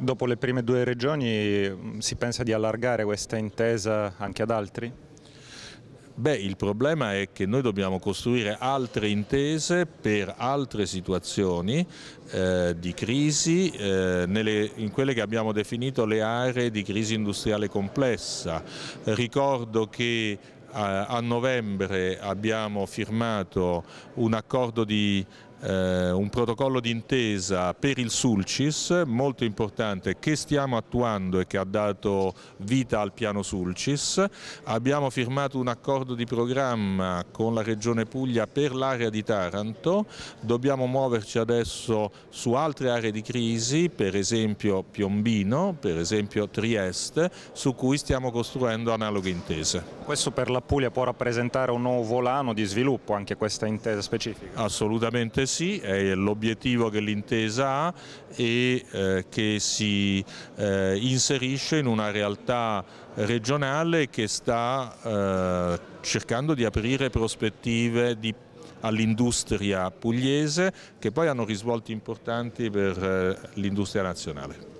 dopo le prime due regioni mm, si pensa di allargare questa intesa anche ad altri? Beh, il problema è che noi dobbiamo costruire altre intese per altre situazioni eh, di crisi, eh, nelle, in quelle che abbiamo definito le aree di crisi industriale complessa. Ricordo che eh, a novembre abbiamo firmato un accordo di eh, un protocollo d'intesa per il Sulcis molto importante che stiamo attuando e che ha dato vita al piano Sulcis. Abbiamo firmato un accordo di programma con la Regione Puglia per l'area di Taranto, dobbiamo muoverci adesso su altre aree di crisi, per esempio Piombino, per esempio Trieste, su cui stiamo costruendo analoghe intese. Questo per la Puglia può rappresentare un nuovo volano di sviluppo anche questa intesa specifica? Assolutamente sì sì, è l'obiettivo che l'intesa ha e eh, che si eh, inserisce in una realtà regionale che sta eh, cercando di aprire prospettive di all'industria pugliese che poi hanno risvolti importanti per eh, l'industria nazionale.